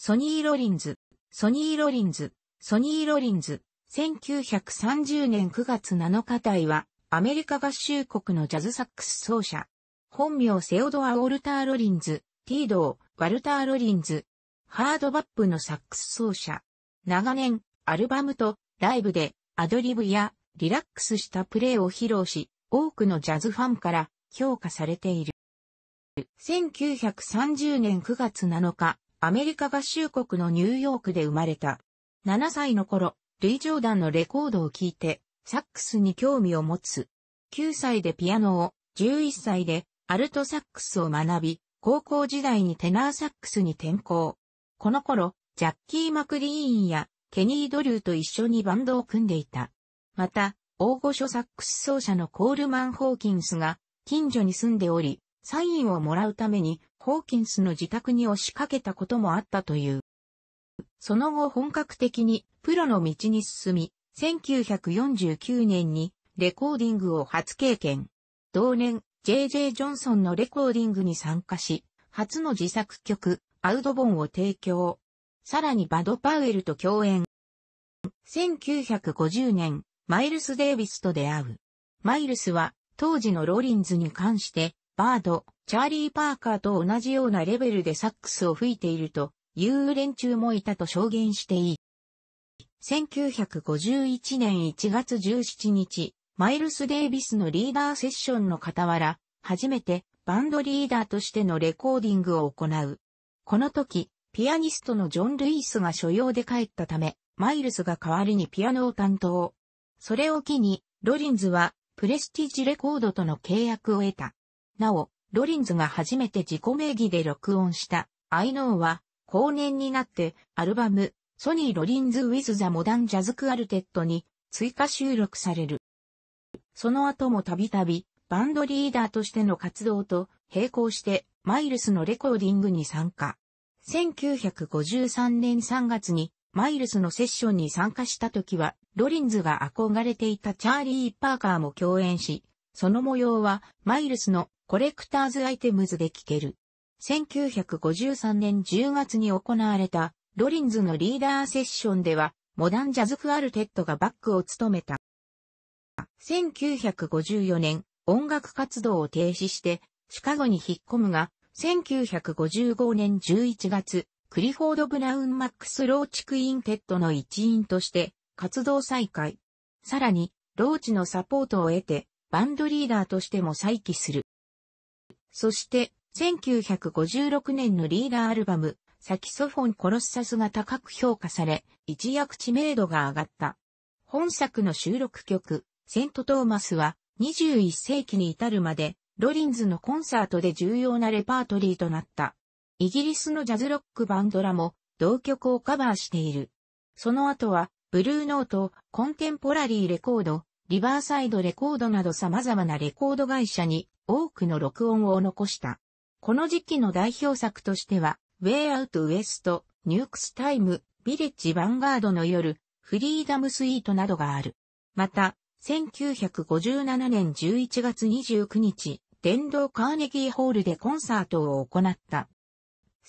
ソニー・ロリンズ、ソニー・ロリンズ、ソニー・ロリンズ、1930年9月7日隊は、アメリカ合衆国のジャズサックス奏者。本名セオドア・ウォルター・ロリンズ、ティードー、ワルター・ロリンズ。ハードバップのサックス奏者。長年、アルバムとライブでアドリブやリラックスしたプレーを披露し、多くのジャズファンから評価されている。1930年9月7日、アメリカ合衆国のニューヨークで生まれた。7歳の頃、ルイ・ジョーダンのレコードを聴いて、サックスに興味を持つ。9歳でピアノを、11歳でアルトサックスを学び、高校時代にテナーサックスに転校。この頃、ジャッキー・マクリーンやケニー・ドリューと一緒にバンドを組んでいた。また、大御所サックス奏者のコールマン・ホーキンスが近所に住んでおり、サインをもらうためにホーキンスの自宅に押しかけたこともあったという。その後本格的にプロの道に進み、1949年にレコーディングを初経験。同年、JJ ジョンソンのレコーディングに参加し、初の自作曲、アウドボンを提供。さらにバド・パウエルと共演。1950年、マイルス・デイビスと出会う。マイルスは当時のロリンズに関してバード、チャーリー・パーカーと同じようなレベルでサックスを吹いているという連中もいたと証言していい。1951年1月17日、マイルス・デイビスのリーダーセッションの傍ら、初めてバンドリーダーとしてのレコーディングを行う。この時、ピアニストのジョン・ルイスが所用で帰ったため、マイルスが代わりにピアノを担当。それを機に、ロリンズはプレスティジレコードとの契約を得た。なお、ロリンズが初めて自己名義で録音した、I Know は、後年になって、アルバム、ソニー・ロリンズ・ウィズ・ザ・モダン・ジャズ・クアルテットに追加収録される。その後もたびたび、バンドリーダーとしての活動と並行して、マイルスのレコーディングに参加。1953年3月に、マイルスのセッションに参加した時は、ロリンズが憧れていたチャーリー・パーカーも共演し、その模様は、マイルスのコレクターズアイテムズで聴ける。1953年10月に行われたロリンズのリーダーセッションではモダンジャズクアルテットがバックを務めた。1954年音楽活動を停止してシカゴに引っ込むが1955年11月クリフォード・ブラウン・マックス・ローチ・クインテッドの一員として活動再開。さらに、ローチのサポートを得て、バンドリーダーとしても再起する。そして、1956年のリーダーアルバム、サキソフォンコロッサスが高く評価され、一躍知名度が上がった。本作の収録曲、セントトーマスは、21世紀に至るまで、ロリンズのコンサートで重要なレパートリーとなった。イギリスのジャズロックバンドらも、同曲をカバーしている。その後は、ブルーノート、コンテンポラリーレコード、リバーサイドレコードなど様々なレコード会社に多くの録音を残した。この時期の代表作としては、ウェイアウトウエスト、ニュークスタイム、ビレッジヴァンガードの夜、フリーダムスイートなどがある。また、1957年11月29日、電動カーネギーホールでコンサートを行った。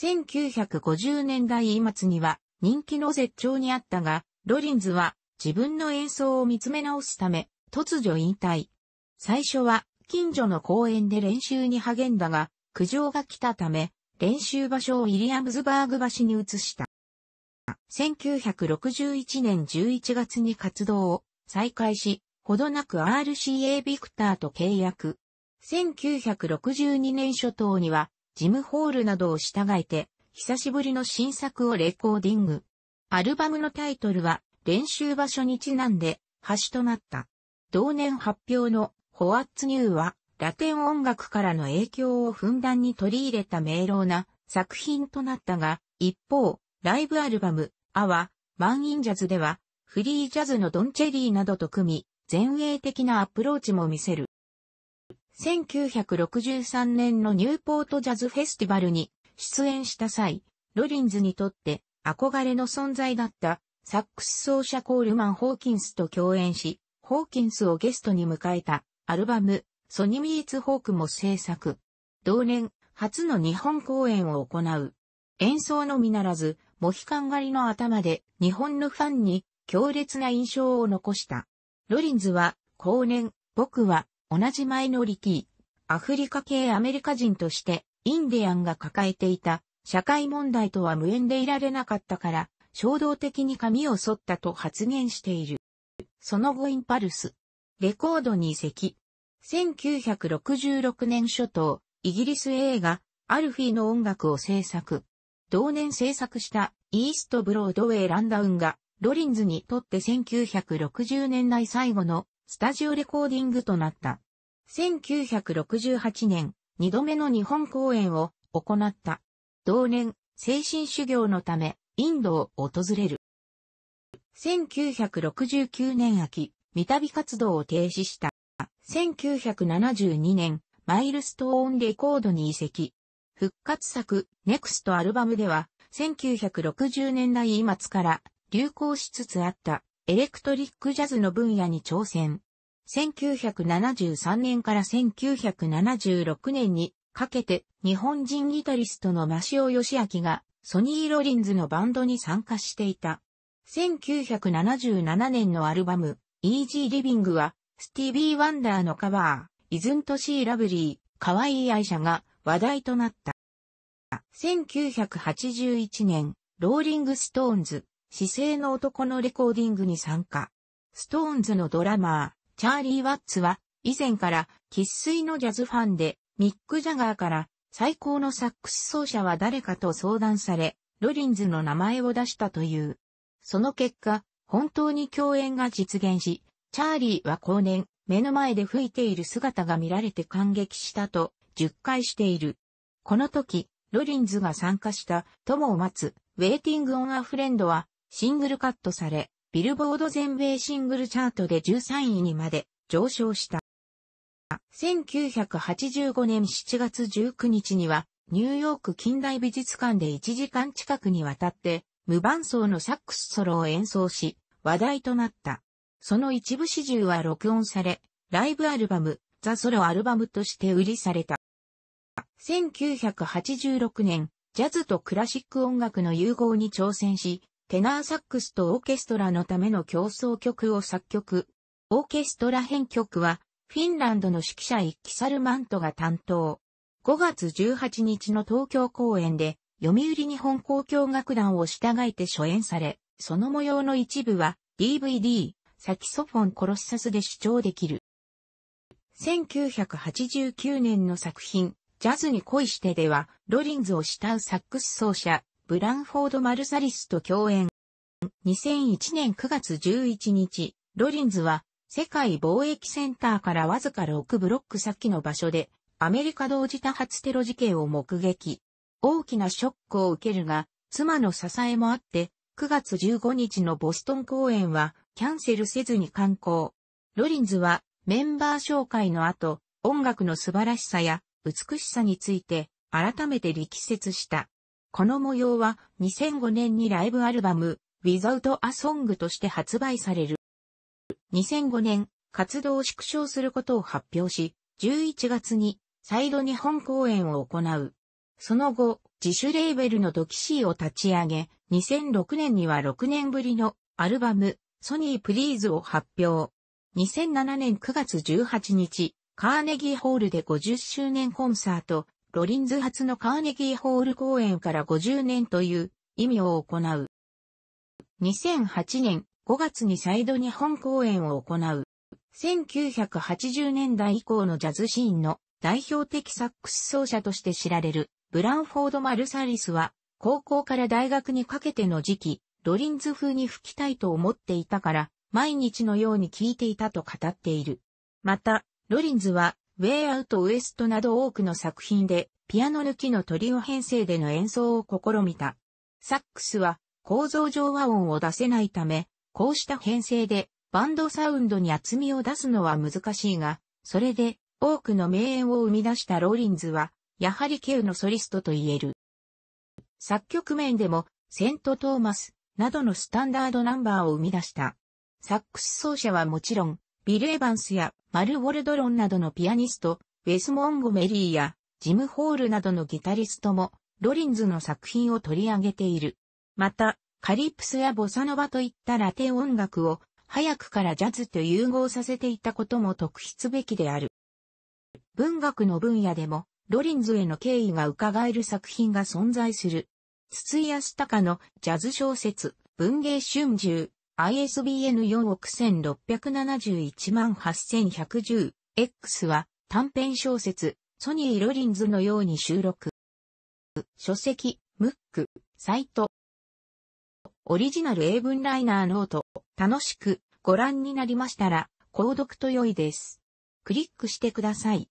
1950年代末には人気の絶頂にあったが、ロリンズは自分の演奏を見つめ直すため突如引退。最初は近所の公園で練習に励んだが、苦情が来たため、練習場所をイリアムズバーグ橋に移した。1961年11月に活動を再開し、ほどなく RCA ビクターと契約。1962年初頭には、ジムホールなどを従えて、久しぶりの新作をレコーディング。アルバムのタイトルは、練習場所にちなんで、橋となった。同年発表のホワッツニューは、ラテン音楽からの影響をふんだんに取り入れた明朗な作品となったが、一方、ライブアルバム、アは、インジャズでは、フリージャズのドンチェリーなどと組み、前衛的なアプローチも見せる。1963年のニューポートジャズフェスティバルに出演した際、ロリンズにとって憧れの存在だったサックス奏者コールマン・ホーキンスと共演し、ホーキンスをゲストに迎えたアルバム、ソニミーツホークも制作。同年、初の日本公演を行う。演奏のみならず、モヒカン狩りの頭で日本のファンに強烈な印象を残した。ロリンズは、後年、僕は、同じマイノリティ、アフリカ系アメリカ人として、インディアンが抱えていた、社会問題とは無縁でいられなかったから、衝動的に髪を剃ったと発言している。その後インパルス、レコードに席。1966年初頭、イギリス映画、アルフィーの音楽を制作。同年制作したイーストブロードウェイランダウンが、ロリンズにとって1960年代最後のスタジオレコーディングとなった。1968年、二度目の日本公演を行った。同年、精神修行のため、インドを訪れる。1969年秋、三度活動を停止した。1972年、マイルストーンレコードに移籍。復活作、ネクストアルバムでは、1960年代末から流行しつつあったエレクトリックジャズの分野に挑戦。1973年から1976年にかけて日本人ギタリストのヨシ義明がソニー・ロリンズのバンドに参加していた。1977年のアルバムイージーリビングは、スティービー・ワンダーのカバー、イズント・シー・ラブリー、可愛い愛車が話題となった。1981年、ローリング・ストーンズ、姿勢の男のレコーディングに参加。ストーンズのドラマー、チャーリー・ワッツは、以前から喫水のジャズファンで、ミック・ジャガーから最高のサックス奏者は誰かと相談され、ロリンズの名前を出したという。その結果、本当に共演が実現し、チャーリーは後年、目の前で吹いている姿が見られて感激したと、10回している。この時、ロリンズが参加した友を待つ、ウェイティング・オン・ア・フレンドは、シングルカットされ、ビルボード全米シングルチャートで13位にまで上昇した。1985年7月19日には、ニューヨーク近代美術館で1時間近くにわたって、無伴奏のサックスソロを演奏し、話題となった。その一部始終は録音され、ライブアルバム、ザ・ソロアルバムとして売りされた。1986年、ジャズとクラシック音楽の融合に挑戦し、テナーサックスとオーケストラのための競争曲を作曲。オーケストラ編曲は、フィンランドの指揮者イッキサルマントが担当。5月18日の東京公演で、読売日本交響楽団を従えて初演され、その模様の一部は DVD、サキソフォンコロッサスで視聴できる。1989年の作品、ジャズに恋してでは、ロリンズを慕うサックス奏者、ブランフォード・マルサリスと共演。2001年9月11日、ロリンズは、世界貿易センターからわずか6ブロック先の場所で、アメリカ同時多発テロ事件を目撃。大きなショックを受けるが、妻の支えもあって、9月15日のボストン公演はキャンセルせずに観光。ロリンズはメンバー紹介の後、音楽の素晴らしさや美しさについて改めて力説した。この模様は2005年にライブアルバム Without a Song として発売される。2005年、活動を縮小することを発表し、11月に再度日本公演を行う。その後、自主レーベルのドキシーを立ち上げ、2006年には6年ぶりのアルバム、ソニープリーズを発表。2007年9月18日、カーネギーホールで50周年コンサート、ロリンズ初のカーネギーホール公演から50年という意味を行う。2008年5月に再度日本公演を行う。1980年代以降のジャズシーンの代表的サックス奏者として知られるブランフォード・マルサリスは、高校から大学にかけての時期、ロリンズ風に吹きたいと思っていたから、毎日のように聴いていたと語っている。また、ロリンズは、ウェイアウト・ウエストなど多くの作品で、ピアノ抜きのトリオ編成での演奏を試みた。サックスは、構造上和音を出せないため、こうした編成で、バンドサウンドに厚みを出すのは難しいが、それで、多くの名演を生み出したローリンズは、やはり旧のソリストと言える。作曲面でも、セント・トーマスなどのスタンダードナンバーを生み出した。サックス奏者はもちろん、ビル・エヴァンスやマル・ウォルドロンなどのピアニスト、ウェス・モンゴメリーやジム・ホールなどのギタリストも、ロリンズの作品を取り上げている。また、カリプスやボサノバといったラテン音楽を、早くからジャズと融合させていたことも特筆べきである。文学の分野でも、ロリンズへの敬意が伺える作品が存在する。筒井康隆のジャズ小説、文芸春秋、ISBN 4億1671万 8110X は短編小説、ソニー・ロリンズのように収録。書籍、ムック、サイト。オリジナル英文ライナーノート、楽しくご覧になりましたら、購読と良いです。クリックしてください。